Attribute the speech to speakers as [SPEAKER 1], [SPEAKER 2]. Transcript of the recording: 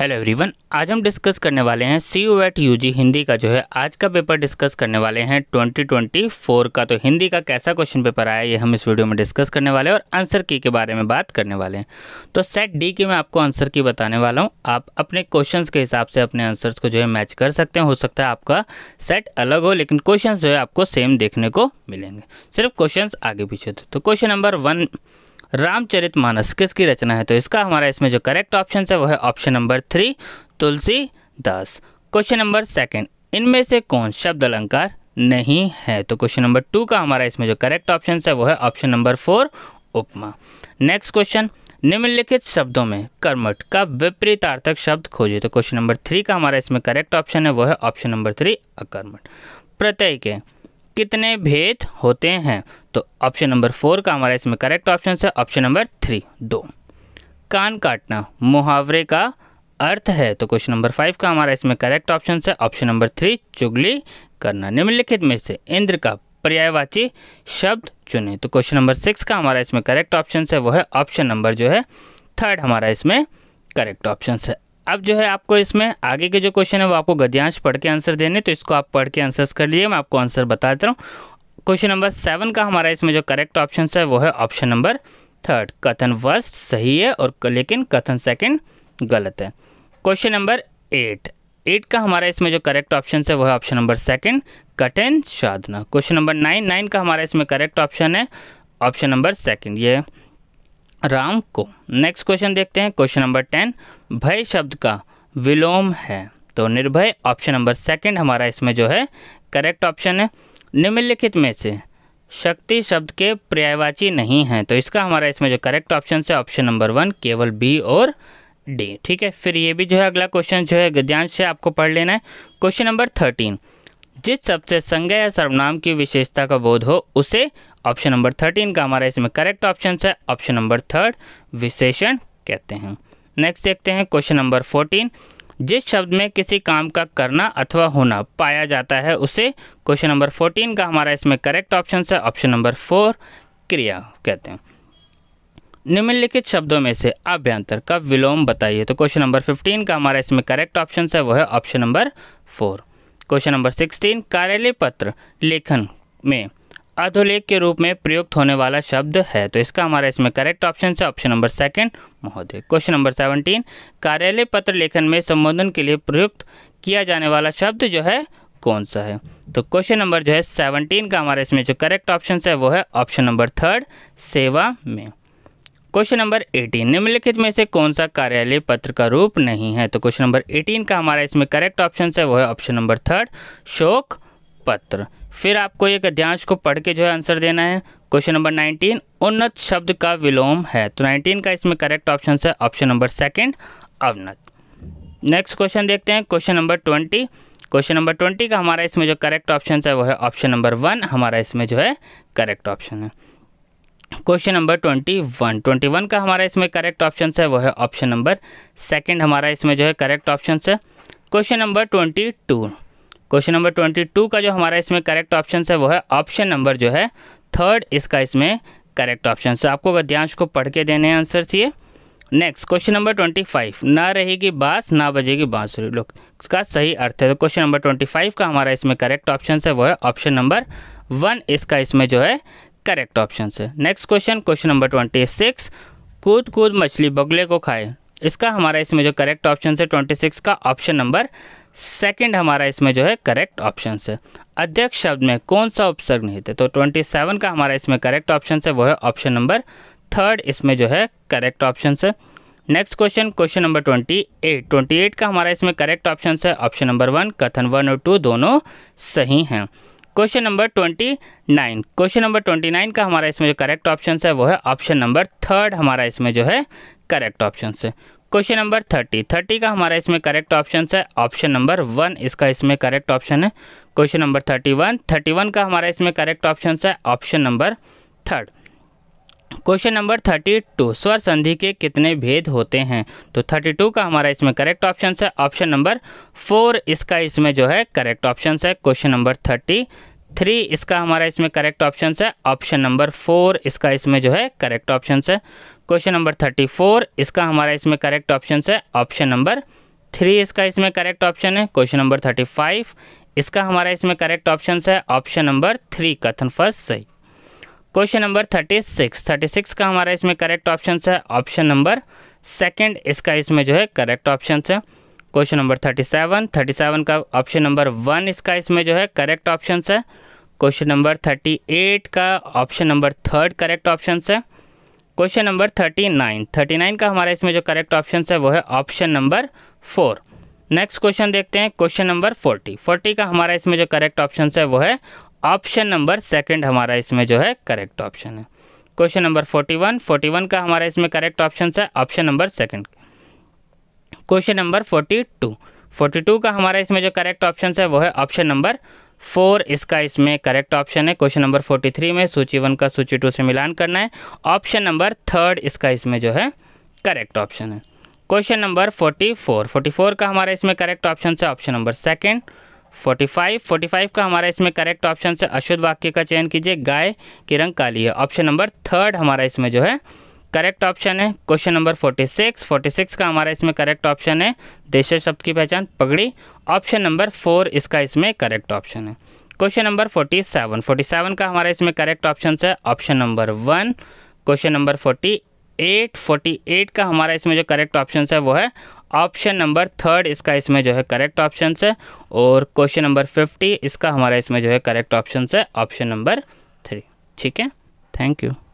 [SPEAKER 1] hello everyone आज हम discuss करने वाले हैं C U ET U G Hindi का जो है आज का पेपर डिस्कस करने वाले हैं 2024 का तो हिंदी का कैसा क्वेश्चन पेपर आया ये हम इस वीडियो में डिस्कस करने वाले हैं और आंसर की के बारे में बात करने वाले हैं तो सेट डी की मैं आपको आंसर की बताने वाला हूँ आप अपने क्वेश्चन के हिसाब से अपने आंसर्स को जो है मैच कर सकते हैं हो सकता है आपका सेट अलग हो लेकिन क्वेश्चन जो है आपको सेम देखने को मिलेंगे सिर्फ क्वेश्चन आगे पीछे थे तो क्वेश्चन नंबर वन रामचरितमानस किसकी रचना है तो इसका हमारा इसमें जो करेक्ट ऑप्शन है वो है option number three Tulsi Das question number second इनमें से कौन शब्द अलंकार नहीं है तो क्वेश्चन नंबर टू का हमारा इसमें जो करेक्ट ऑप्शन है वो है ऑप्शन नंबर फोर उपमा नेक्स्ट क्वेश्चन निम्नलिखित शब्दों में कर्मठ का विपरीतार्थक शब्द खोजिए तो क्वेश्चन नंबर थ्री का हमारा इसमें करेक्ट ऑप्शन है वो है ऑप्शन नंबर थ्री अकर्मठ प्रत्यय के कितने भेद होते हैं तो ऑप्शन नंबर फोर का हमारा इसमें करेक्ट ऑप्शन है ऑप्शन नंबर थ्री दो कान काटना मुहावरे का अर्थ है तो क्वेश्चन नंबर फाइव का हमारा इसमें करेक्ट ऑप्शन है ऑप्शन नंबर थ्री चुगली करना निम्नलिखित में से इंद्र का पर्यायवाची शब्द चुने तो क्वेश्चन नंबर सिक्स का हमारा इसमें करेक्ट ऑप्शन है वो है ऑप्शन नंबर जो है थर्ड हमारा इसमें करेक्ट ऑप्शन है अब जो है आपको इसमें आगे के जो क्वेश्चन है वो आपको गद्यांश पढ़ के आंसर देने तो इसको आप पढ़ के आंसर्स कर लिए मैं आपको आंसर बता देता हूँ क्वेश्चन नंबर सेवन का हमारा इसमें जो करेक्ट ऑप्शन है वो है ऑप्शन नंबर थर्ड कथन फर्स्ट सही है और लेकिन कथन सेकंड गलत है क्वेश्चन नंबर एट एट का हमारा इसमें जो करेक्ट ऑप्शन है वो है ऑप्शन नंबर सेकंड कठिन साधना क्वेश्चन नंबर नाइन नाइन का हमारा इसमें करेक्ट ऑप्शन है ऑप्शन नंबर सेकंड ये राम को नेक्स्ट क्वेश्चन देखते हैं क्वेश्चन नंबर टेन भय शब्द का विलोम है तो निर्भय ऑप्शन नंबर सेकेंड हमारा इसमें जो है करेक्ट ऑप्शन है निम्नलिखित में से शक्ति शब्द के पर्यायवाची नहीं हैं तो इसका हमारा इसमें जो करेक्ट ऑप्शन है ऑप्शन नंबर वन केवल बी और डी ठीक है फिर ये भी जो है अगला क्वेश्चन जो है गद्यांश से आपको पढ़ लेना है क्वेश्चन नंबर थर्टीन जिस सबसे संज्ञा या सर्वनाम की विशेषता का बोध हो उसे ऑप्शन नंबर थर्टीन का हमारा इसमें करेक्ट ऑप्शन है ऑप्शन नंबर थर्ड विशेषण कहते हैं नेक्स्ट देखते हैं क्वेश्चन नंबर फोर्टीन जिस शब्द में किसी काम का करना अथवा होना पाया जाता है उसे क्वेश्चन नंबर फोर्टीन का हमारा इसमें करेक्ट ऑप्शन है ऑप्शन नंबर फोर क्रिया कहते हैं निम्नलिखित शब्दों में से अभ्यंतर का विलोम बताइए तो क्वेश्चन नंबर फिफ्टीन का हमारा इसमें करेक्ट ऑप्शन है वो है option number four question number sixteen कार्यालय पत्र लेखन में अधोलेख के रूप में प्रयुक्त होने वाला शब्द है तो इसका हमारा इसमें करेक्ट ऑप्शन है ऑप्शन नंबर सेकंड महोदय क्वेश्चन नंबर सेवनटीन कार्यालय पत्र लेखन में संबोधन के लिए प्रयुक्त किया जाने वाला शब्द जो है कौन सा है तो क्वेश्चन नंबर जो है सेवनटीन का हमारा इसमें जो करेक्ट ऑप्शन है वो है ऑप्शन नंबर थर्ड सेवा में क्वेश्चन नंबर एटीन निम्नलिखित में से कौन सा कार्यालय पत्र का रूप नहीं है तो क्वेश्चन नंबर एटीन का हमारा इसमें करेक्ट ऑप्शन है वो है ऑप्शन नंबर थर्ड शोक पत्र फिर आपको एक अध्यांश को पढ़ के जो है आंसर देना है क्वेश्चन नंबर नाइनटीन उन्नत शब्द का विलोम है तो नाइनटीन का इसमें करेक्ट ऑप्शन है ऑप्शन नंबर सेकेंड अवनत नेक्स्ट क्वेश्चन देखते हैं question number twenty question number twenty का हमारा इसमें जो करेक्ट ऑप्शन है वो है ऑप्शन नंबर वन हमारा इसमें जो है करेक्ट ऑप्शन है question number twenty one twenty one का हमारा इसमें करेक्ट ऑप्शन है वो है ऑप्शन नंबर सेकेंड हमारा इसमें जो है करेक्ट ऑप्शन है question number twenty two question number twenty two का जो हमारा इसमें करेक्ट ऑप्शन है वो है ऑप्शन नंबर जो है थर्ड इसका इसमें करेक्ट ऑप्शन है आपको गद्यांश को पढ़ के देने हैं आंसर ये next question number twenty five ना रहेगी बांस ना बजेगी बांसुरी लोग इसका सही अर्थ है तो क्वेश्चन नंबर ट्वेंटी फाइव का हमारा इसमें करेक्ट ऑप्शन है वो है ऑप्शन नंबर वन इसका इसमें जो है करेक्ट ऑप्शन है next question question number twenty six कूद कूद मछली बगले को खाए इसका हमारा इसमें जो करेक्ट ऑप्शन है ट्वेंटी सिक्स का ऑप्शन नंबर सेकंड हमारा इसमें जो है करेक्ट ऑप्शन है अध्यक्ष शब्द में कौन सा उपसर्ग नहीं थे तो 27 का हमारा इसमें करेक्ट ऑप्शन है वो है ऑप्शन नंबर थर्ड इसमें जो है करेक्ट ऑप्शन है next question question number twenty eight twenty eight का हमारा इसमें करेक्ट ऑप्शन है ऑप्शन नंबर वन कथन वन और टू दोनों सही हैं question number twenty nine question number twenty nine का हमारा इसमें जो करेक्ट ऑप्शन है वो है ऑप्शन नंबर थर्ड हमारा इसमें जो है करेक्ट ऑप्शन है क्वेश्चन नंबर थर्टी थर्टी का हमारा इसमें करेक्ट ऑप्शन है ऑप्शन नंबर वन इसका इसमें करेक्ट ऑप्शन है question number thirty one thirty one का हमारा इसमें करेक्ट ऑप्शन है option number third question number thirty two स्वर संधि के कितने भेद होते हैं तो थर्टी टू का हमारा इसमें करेक्ट ऑप्शन है ऑप्शन नंबर फोर इसका इसमें जो है करेक्ट ऑप्शन है क्वेश्चन नंबर थर्टी थ्री इसका हमारा इसमें करेक्ट ऑप्शन है ऑप्शन नंबर फोर इसका इसमें जो है करेक्ट ऑप्शन है क्वेश्चन नंबर थर्टी फोर इसका हमारा इसमें करेक्ट ऑप्शन है ऑप्शन नंबर थ्री इसका इसमें करेक्ट ऑप्शन है क्वेश्चन नंबर थर्टी फाइव इसका हमारा इसमें करेक्ट ऑप्शन है ऑप्शन नंबर थ्री कथन फर्स्ट सही question number thirty six thirty six का हमारा इसमें करेक्ट ऑप्शन है ऑप्शन नंबर सेकेंड इसका इसमें जो है करेक्ट ऑप्शन है question number thirty seven thirty seven का ऑप्शन नंबर वन इसका इसमें जो है करेक्ट ऑप्शन है क्वेश्चन नंबर थर्टी एट का option number third correct option है question number thirty nine thirty nine का हमारा इसमें जो करेक्ट ऑप्शन है वो है option number four next question देखते हैं क्वेश्चन नंबर फोर्टी फोर्टी का हमारा इसमें जो करेक्ट ऑप्शन है वो है ऑप्शन नंबर सेकेंड हमारा इसमें जो है करेक्ट ऑप्शन है question number forty one forty one का हमारा इसमें करेक्ट ऑप्शन है option number second question number forty two forty two का हमारा इसमें जो करेक्ट ऑप्शन है वो है ऑप्शन नंबर फोर इसका इसमें करेक्ट ऑप्शन है क्वेश्चन नंबर फोर्टी थ्री में सूची वन का सूची टू से मिलान करना है ऑप्शन नंबर थर्ड इसका इसमें जो है करेक्ट ऑप्शन है question number forty four forty four का हमारा इसमें करेक्ट ऑप्शन से option number second forty five forty five का हमारा इसमें करेक्ट ऑप्शन से अशुद्ध वाक्य का चयन कीजिए गाय की रंग काली है ऑप्शन नंबर थर्ड हमारा इसमें जो है करेक्ट ऑप्शन है question number forty six forty six का हमारा इसमें करेक्ट ऑप्शन है देश शब्द की पहचान पगड़ी ऑप्शन नंबर फोर इसका इसमें करेक्ट ऑप्शन है question number forty seven forty seven का हमारा इसमें करेक्ट ऑप्शन है option number one question number forty eight forty eight का हमारा इसमें जो करेक्ट ऑप्शन है वो है ऑप्शन नंबर थर्ड इसका इसमें जो है करेक्ट ऑप्शन है और क्वेश्चन नंबर फिफ्टी इसका हमारा इसमें जो है करेक्ट ऑप्शन है ऑप्शन नंबर थ्री ठीक है थैंक यू